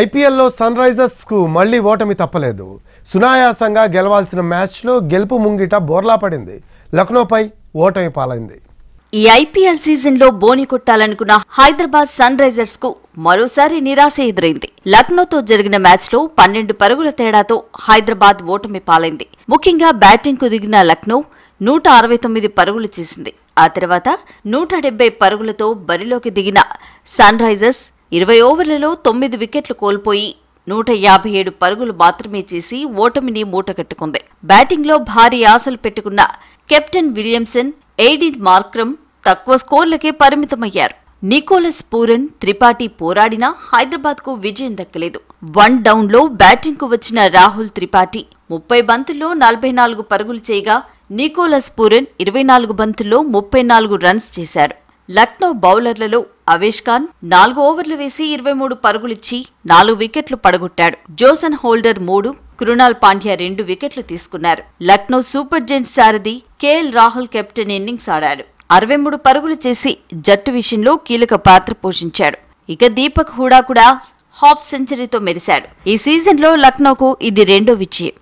ఐపీఎల్లో సన్ రైజర్స్కు మళ్లీ ఓటమి తప్పలేదు సునాయాసంగా గెలవాల్సిన మ్యాచ్లో గెలుపు ముంగిట బోర్లా పడింది లక్నోపై ఓటమి పాలైంది ఈ ఐపీఎల్ సీజన్లో బోని కొట్టాలనుకున్న హైదరాబాద్ సన్ రైజర్స్ కు మరోసారి నిరాశ ఎదురైంది లక్నోతో జరిగిన మ్యాచ్లో పన్నెండు పరుగుల తేడాతో హైదరాబాద్ ఓటమి పాలైంది ముఖ్యంగా బ్యాటింగ్కు దిగిన లక్నో నూట అరవై తొమ్మిది పరుగులు చేసింది ఆ తర్వాత నూట డెబ్బై పరుగులతో బరిలోకి దిగిన సన్ రైజర్స్ ఇరవై ఓవర్లలో తొమ్మిది వికెట్లు కోల్పోయి నూట యాభై ఏడు పరుగులు మాత్రమే చేసి ఓటమిని మూటగట్టుకుంది బ్యాటింగ్లో భారీ ఆశలు పెట్టుకున్న కెప్టెన్ విలియమ్సన్ ఎయిడిన్ మార్క్రమ్ తక్కువ స్కోర్లకే పరిమితమయ్యారు నికోలస్ పూరన్ త్రిపాఠి పోరాడినా హైదరాబాద్కు విజయం దక్కలేదు వన్ డౌన్లో బ్యాటింగ్కు వచ్చిన రాహుల్ త్రిపాఠి ముప్పై బంతుల్లో నలభై నాలుగు పరుగులు చేయగా నికోలస్ పూరన్ ఇరవై నాలుగు బంతుల్లో ముప్పై నాలుగు రన్స్ చేశారు లక్నో బౌలర్లలో అవేష్ ఖాన్ నాలుగు ఓవర్లు వేసి ఇరవై మూడు పరుగులిచ్చి నాలుగు వికెట్లు పడగొట్టాడు జోసన్ హోల్డర్ మూడు కృణాల్ పాండ్యా రెండు వికెట్లు తీసుకున్నారు లక్నో సూపర్ జెంట్స్ సారథి కేఎల్ రాహుల్ కెప్టెన్ ఇన్నింగ్స్ ఆడాడు అరవై మూడు పరుగులు చేసి జట్టు విషయంలో కీలక పాత్ర పోషించాడు ఇక దీపక్ హుడా కూడా హాఫ్ సెంచరీతో మెరిశాడు ఈ సీజన్లో లక్నోకు ఇది రెండో విజయం